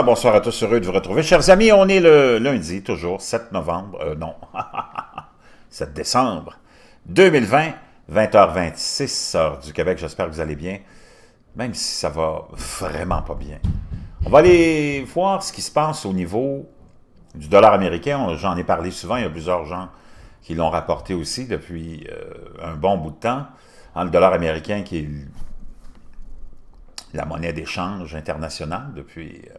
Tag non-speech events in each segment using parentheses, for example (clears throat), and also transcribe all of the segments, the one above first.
bonsoir à tous, heureux de vous retrouver. Chers amis, on est le lundi, toujours, 7 novembre, euh, non, 7 (laughs) décembre 2020, 20h26, heure du Québec. J'espère que vous allez bien, même si ça va vraiment pas bien. On va aller voir ce qui se passe au niveau du dollar américain. J'en ai parlé souvent, il y a plusieurs gens qui l'ont rapporté aussi depuis euh, un bon bout de temps. Hein, le dollar américain qui est la monnaie d'échange internationale depuis... Euh,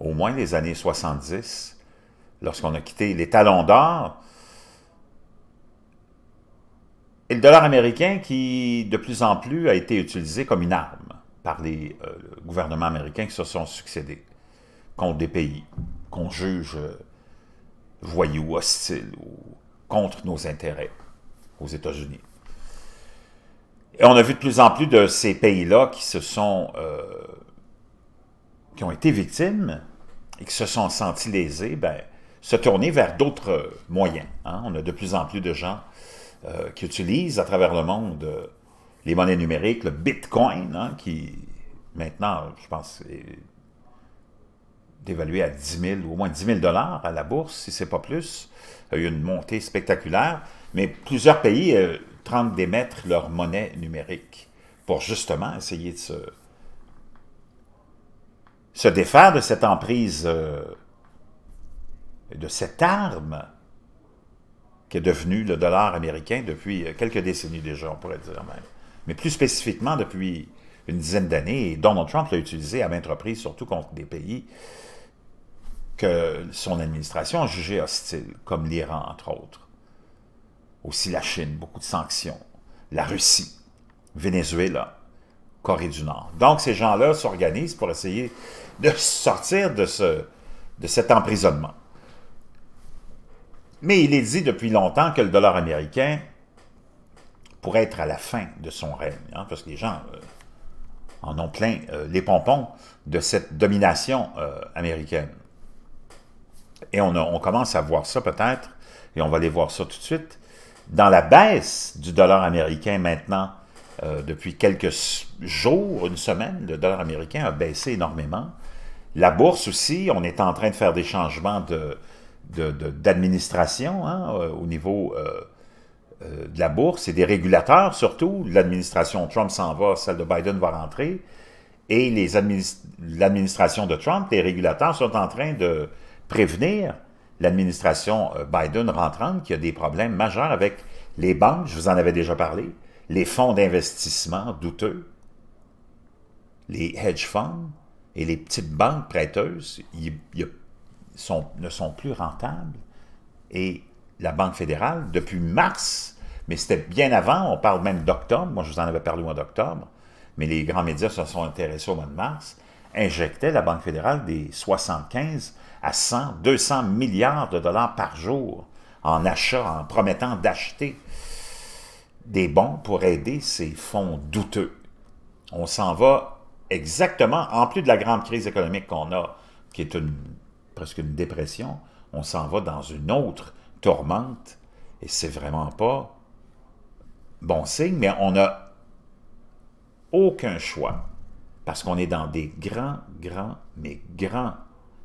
au moins les années 70, lorsqu'on a quitté les talons d'or, et le dollar américain qui, de plus en plus, a été utilisé comme une arme par les euh, gouvernements américains qui se sont succédés contre des pays qu'on juge euh, voyous, hostiles ou contre nos intérêts aux États-Unis. Et on a vu de plus en plus de ces pays-là qui se sont euh, qui ont été victimes et qui se sont sentis lésés, ben, se tourner vers d'autres moyens. Hein. On a de plus en plus de gens euh, qui utilisent à travers le monde euh, les monnaies numériques, le bitcoin, hein, qui maintenant, je pense, est dévalué à 10 000 ou au moins 10 000 dollars à la bourse, si ce n'est pas plus. Il y a eu une montée spectaculaire, mais plusieurs pays euh, tentent d'émettre leur monnaie numérique pour justement essayer de se se défaire de cette emprise, euh, de cette arme qui est devenue le dollar américain depuis euh, quelques décennies déjà, on pourrait dire même. Mais plus spécifiquement depuis une dizaine d'années, et Donald Trump l'a utilisé à maintes reprises, surtout contre des pays que son administration a jugé hostiles, comme l'Iran, entre autres. Aussi la Chine, beaucoup de sanctions. La Russie, Venezuela, Corée du Nord. Donc, ces gens-là s'organisent pour essayer de sortir de, ce, de cet emprisonnement. Mais il est dit depuis longtemps que le dollar américain pourrait être à la fin de son règne, hein, parce que les gens euh, en ont plein euh, les pompons de cette domination euh, américaine. Et on, on, commence à voir ça peut-être, et on va aller voir ça tout de suite, dans la baisse du dollar américain maintenant euh, depuis quelques jours, une semaine, le dollar américain a baissé énormément. La bourse aussi, on est en train de faire des changements d'administration de, de, hein, euh, au niveau euh, de la bourse et des régulateurs surtout. L'administration Trump s'en va, celle de Biden va rentrer. Et l'administration de Trump, les régulateurs sont en train de prévenir l'administration Biden rentrante qui a des problèmes majeurs avec les banques, je vous en avais déjà parlé, les fonds d'investissement douteux, les hedge funds et les petites banques prêteuses ne sont plus rentables. Et la Banque fédérale, depuis mars, mais c'était bien avant, on parle même d'octobre, moi je vous en avais parlé au mois d'octobre, mais les grands médias se sont intéressés au mois de mars, injectait la Banque fédérale des 75 à 100, 200 milliards de dollars par jour en achats, en promettant d'acheter des bons pour aider ces fonds douteux. On s'en va exactement, en plus de la grande crise économique qu'on a, qui est une, presque une dépression, on s'en va dans une autre tourmente, et c'est vraiment pas bon signe, mais on n'a aucun choix, parce qu'on est dans des grands, grands, mais grands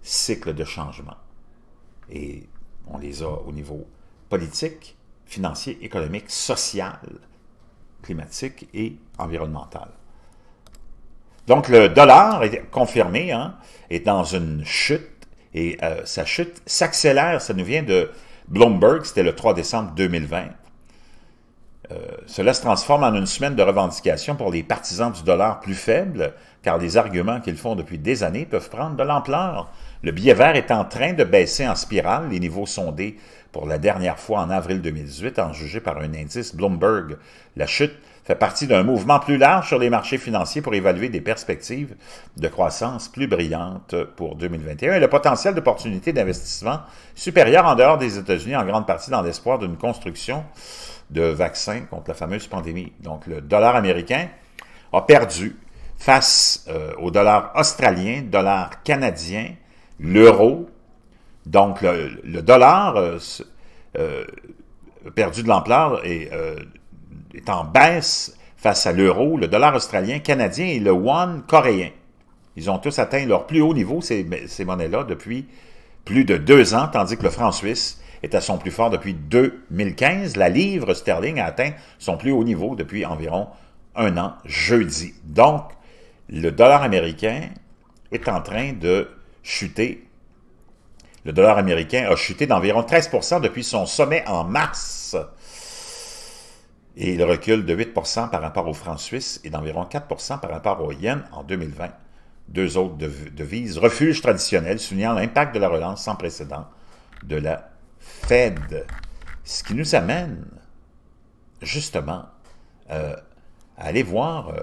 cycles de changement. Et on les a au niveau politique, financier, économique, social, climatique et environnemental. Donc le dollar est confirmé, hein, est dans une chute, et euh, sa chute s'accélère, ça nous vient de Bloomberg, c'était le 3 décembre 2020. Euh, cela se transforme en une semaine de revendication pour les partisans du dollar plus faible, car les arguments qu'ils font depuis des années peuvent prendre de l'ampleur. Le billet vert est en train de baisser en spirale, les niveaux sondés pour la dernière fois en avril 2018, en jugé par un indice Bloomberg. La chute fait partie d'un mouvement plus large sur les marchés financiers pour évaluer des perspectives de croissance plus brillantes pour 2021 et le potentiel d'opportunités d'investissement supérieur en dehors des États-Unis, en grande partie dans l'espoir d'une construction de vaccins contre la fameuse pandémie. Donc le dollar américain a perdu face euh, au dollar australien, dollar canadien, l'euro, donc, le, dollar euh, euh, perdu de l'ampleur et euh, est en baisse face à l'euro, le dollar australien, canadien et le won coréen. Ils ont tous atteint leur plus haut niveau, ces, ben, ces monnaies-là, depuis plus de deux ans, tandis que le franc suisse est à son plus fort depuis 2015. La livre sterling a atteint son plus haut niveau depuis environ un an, jeudi. Donc, le dollar américain est en train de chuter le dollar américain a chuté d'environ 13 depuis son sommet en mars. Et il recule de 8 par rapport au franc suisse et d'environ 4 par rapport au yen en 2020. Deux autres devises, refuge traditionnel, soulignant l'impact de la relance sans précédent de la Fed. Ce qui nous amène justement euh, à aller voir euh,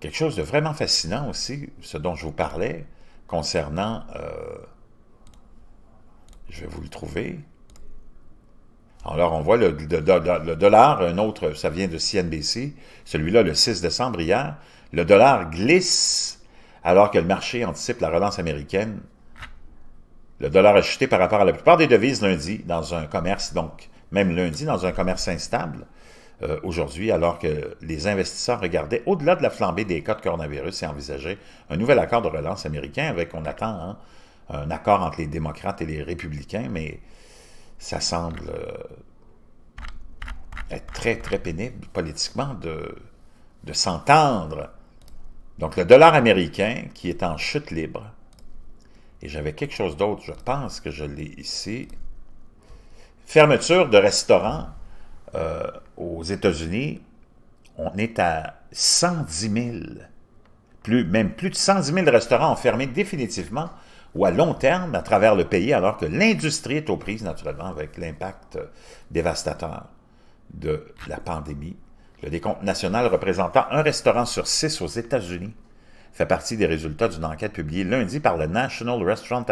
quelque chose de vraiment fascinant aussi, ce dont je vous parlais concernant euh, je vais vous le trouver. Alors, on voit le, dollar, un autre, ça vient de CNBC, celui-là, le 6 décembre hier, le dollar glisse alors que le marché anticipe la relance américaine. Le dollar a chuté par rapport à la plupart des devises lundi dans un commerce, donc même lundi dans un commerce instable euh, aujourd'hui, alors que les investisseurs regardaient au-delà de la flambée des cas de coronavirus et envisageaient un nouvel accord de relance américain avec, on attend, hein, un accord entre les démocrates et les républicains, mais ça semble euh, être très, très pénible politiquement de, de s'entendre. Donc, le dollar américain qui est en chute libre, et j'avais quelque chose d'autre, je pense que je l'ai ici, fermeture de restaurants euh, aux États-Unis, on est à 110 000, même plus de 110 000 restaurants ont fermé définitivement ou à long terme à travers le pays, alors que l'industrie est aux prises naturellement avec l'impact euh, dévastateur de la pandémie. Le décompte national représentant un restaurant sur six aux États-Unis fait partie des résultats d'une enquête publiée lundi par le National Restaurant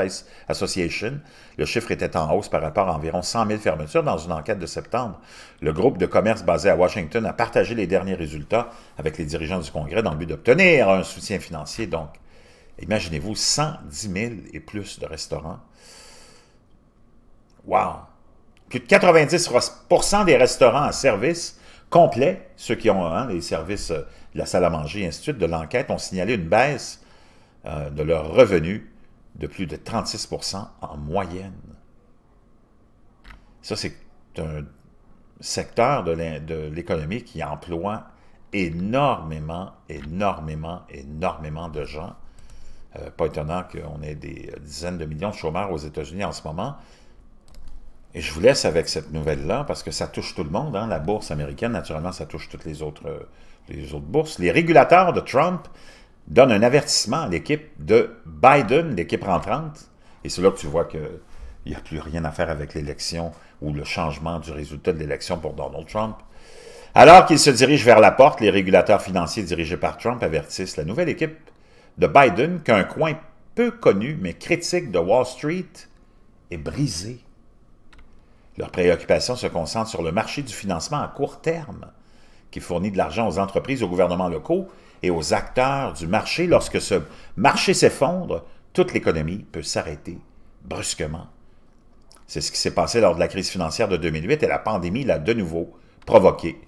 Association. Le chiffre était en hausse par rapport à environ 100 000 fermetures dans une enquête de septembre. Le groupe de commerce basé à Washington a partagé les derniers résultats avec les dirigeants du Congrès dans le but d'obtenir un soutien financier donc Imaginez-vous 110 000 et plus de restaurants. Wow! Plus de 90 des restaurants à service complet, ceux qui ont un hein, les services euh, de la salle à manger de l'enquête, ont signalé une baisse euh, de leurs revenus de plus de 36 en moyenne. Ça, c'est un secteur de l'économie qui emploie énormément, énormément, énormément de gens euh, pas étonnant qu'on ait des euh, dizaines de millions de chômeurs aux États-Unis en ce moment. Et je vous laisse avec cette nouvelle-là, parce que ça touche tout le monde. Hein. La bourse américaine, naturellement, ça touche toutes les autres, euh, les autres bourses. Les régulateurs de Trump donnent un avertissement à l'équipe de Biden, l'équipe rentrante. Et c'est là que tu vois qu'il n'y a plus rien à faire avec l'élection ou le changement du résultat de l'élection pour Donald Trump. Alors qu'il se dirige vers la porte, les régulateurs financiers dirigés par Trump avertissent la nouvelle équipe de Biden qu'un coin peu connu mais critique de Wall Street est brisé. Leur préoccupation se concentre sur le marché du financement à court terme, qui fournit de l'argent aux entreprises, aux gouvernements locaux et aux acteurs du marché. Lorsque ce marché s'effondre, toute l'économie peut s'arrêter brusquement. C'est ce qui s'est passé lors de la crise financière de 2008 et la pandémie l'a de nouveau provoqué.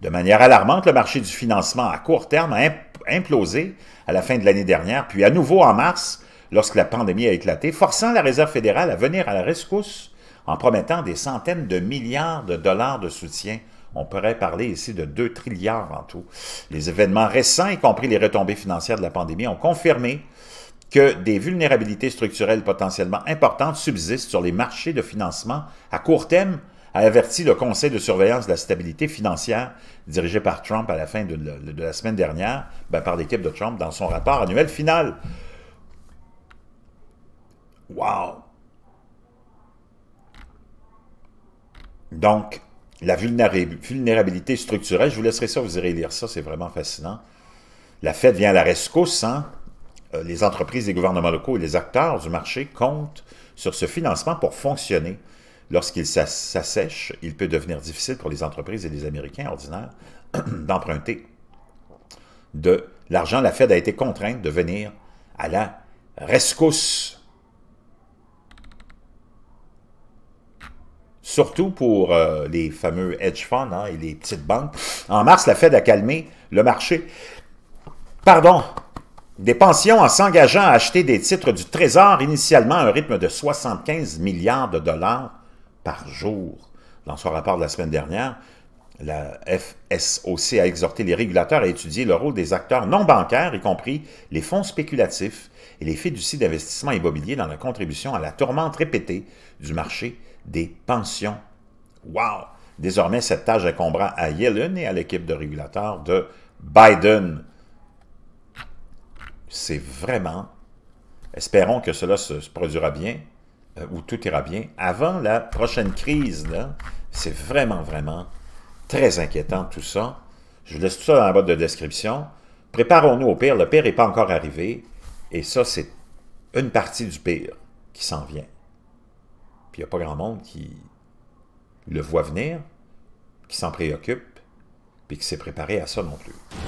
De manière alarmante, le marché du financement à court terme a implosé à la fin de l'année dernière, puis à nouveau en mars, lorsque la pandémie a éclaté, forçant la Réserve fédérale à venir à la rescousse en promettant des centaines de milliards de dollars de soutien. On pourrait parler ici de 2 trilliards en tout. Les événements récents, y compris les retombées financières de la pandémie, ont confirmé que des vulnérabilités structurelles potentiellement importantes subsistent sur les marchés de financement à court terme a averti le Conseil de surveillance de la stabilité financière dirigé par Trump à la fin de, la semaine dernière, ben, par l'équipe de Trump, dans son rapport annuel final. Wow! Donc, la vulnérabilité structurelle, je vous laisserai ça, vous irez lire ça, c'est vraiment fascinant. La Fed vient à la rescousse, hein? Euh, les entreprises, les gouvernements locaux et les acteurs du marché comptent sur ce financement pour fonctionner. Lorsqu'il s'assèche, il peut devenir difficile pour les entreprises et les Américains ordinaires (clears throat) d'emprunter de l'argent. La Fed a été contrainte de venir à la rescousse. Surtout pour euh, les fameux hedge funds hein, et les petites banques. En mars, la Fed a calmé le marché. Pardon, des pensions en s'engageant à acheter des titres du Trésor, initialement à un rythme de 75 milliards de dollars par jour. Dans son rapport de la semaine dernière, la FSOC a exhorté les régulateurs à étudier le rôle des acteurs non bancaires, y compris les fonds spéculatifs et les fiducies d'investissement immobilier dans la contribution à la tourmente répétée du marché des pensions. Wow! Désormais, cette tâche incombera à Yellen et à l'équipe de régulateurs de Biden. C'est vraiment... Espérons que cela se produira bien où tout ira bien, avant la prochaine crise. C'est vraiment, vraiment très inquiétant tout ça. Je vous laisse tout ça dans la boîte de description. Préparons-nous au pire. Le pire n'est pas encore arrivé. Et ça, c'est une partie du pire qui s'en vient. Puis il n'y a pas grand monde qui le voit venir, qui s'en préoccupe, puis qui s'est préparé à ça non plus.